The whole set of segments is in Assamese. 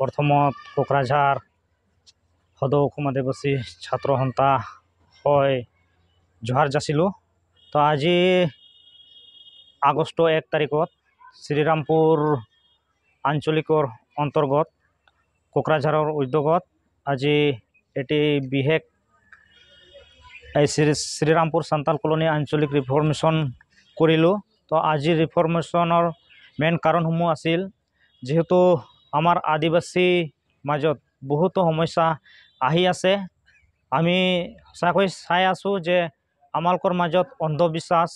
প্ৰথমত কোকৰাঝাৰ সদৌ অসম আদিবাসী ছাত্ৰ সন্থা হৈ জোহাৰ যাচিলোঁ তো আজি আগষ্ট এক তাৰিখত শ্ৰীৰামপুৰ আঞ্চলিকৰ অন্তৰ্গত কোকৰাঝাৰৰ উদ্যোগত আজি এটি বিশেষ এই শ্ৰী শ্ৰীৰামপুৰ চান্তাল কলনী আঞ্চলিক ৰিফৰ্মেশ্যন কৰিলোঁ তো আজি ৰিফৰ্মেশ্যনৰ মেইন কাৰণসমূহ আছিল যিহেতু আমাৰ আদিবাসী মাজত বহুতো সমস্যা আহি আছে আমি সঁচাকৈ চাই আছোঁ যে আমালোকৰ মাজত অন্ধবিশ্বাস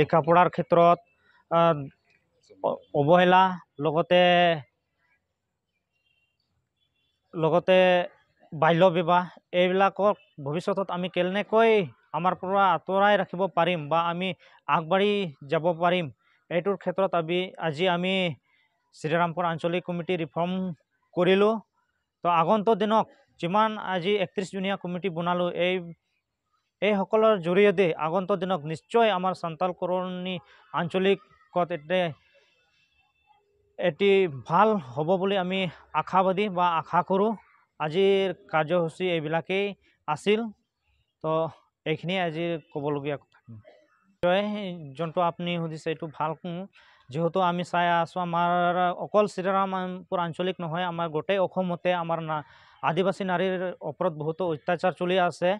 লিখা পঢ়াৰ ক্ষেত্ৰত অৱহেলা লগতে লগতে বাল্য বিবাহ এইবিলাকক ভৱিষ্যতত আমি কেনেকৈ আমাৰ পৰা আঁতৰাই ৰাখিব পাৰিম বা আমি আগবাঢ়ি যাব পাৰিম এইটোৰ ক্ষেত্ৰত আমি আজি আমি শ্ৰীৰামপুৰ আঞ্চলিক কমিটি ৰিফৰ্ম কৰিলোঁ তো আগন্ত দিনক যিমান আজি একত্ৰিছজনীয়া কমিটি বনালোঁ এই এইসকলৰ জৰিয়তে আগন্ত দিনক নিশ্চয় আমাৰ চান্তাল কৰণী আঞ্চলিকত এতিয়া এটি ভাল হ'ব বুলি আমি আশাবাদী বা আশা কৰোঁ আজিৰ কাৰ্যসূচী এইবিলাকেই আছিল তো এইখিনিয়ে আজি ক'বলগীয়া কথা জয় যোনটো আপুনি সুধিছে এইটো ভাল যিহেতু আমি চাই আছোঁ আমাৰ অকল চিৰামপুৰ আঞ্চলিক নহয় আমাৰ গোটেই অসমতে আমাৰ না আদিবাসী নাৰীৰ ওপৰত বহুতো অত্যাচাৰ চলি আছে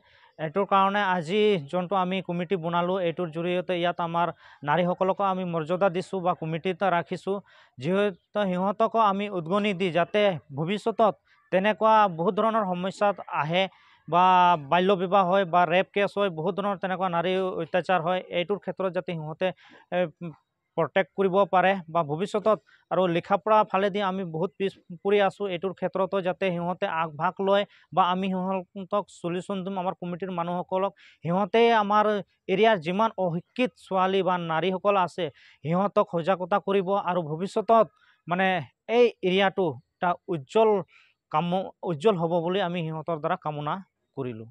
এইটোৰ কাৰণে আজি যোনটো আমি কমিটি বনালোঁ এইটোৰ জৰিয়তে ইয়াত আমাৰ নাৰীসকলকো আমি মৰ্যাদা দিছোঁ বা কমিটিত ৰাখিছোঁ যিহেতু সিহঁতকো আমি উদগনি দি যাতে ভৱিষ্যতত তেনেকুৱা বহুত ধৰণৰ সমস্যাত আহে বা বাল্য বিবাহ হয় বা ৰেপ কেছ হয় বহুত ধৰণৰ তেনেকুৱা নাৰী অত্যাচাৰ হয় এইটোৰ ক্ষেত্ৰত যাতে সিহঁতে প্ৰটেক্ট কৰিব পাৰে বা ভৱিষ্যতত আৰু লিখা পঢ়া ফালেদি আমি বহুত পিছ পৰি আছোঁ এইটোৰ ক্ষেত্ৰতো যাতে সিহঁতে আগভাগ লয় বা আমি সিহঁতক চলিউশ্যন দিম আমাৰ কমিটিৰ মানুহসকলক সিহঁতে আমাৰ এৰিয়াৰ যিমান অশিক্ষিত ছোৱালী বা নাৰীসকল আছে সিহঁতক সজাগতা কৰিব আৰু ভৱিষ্যতত মানে এই এৰিয়াটো এটা উজ্জ্বল কাম উজ্জ্বল হ'ব বুলি আমি সিহঁতৰ দ্বাৰা কামনা কৰিলোঁ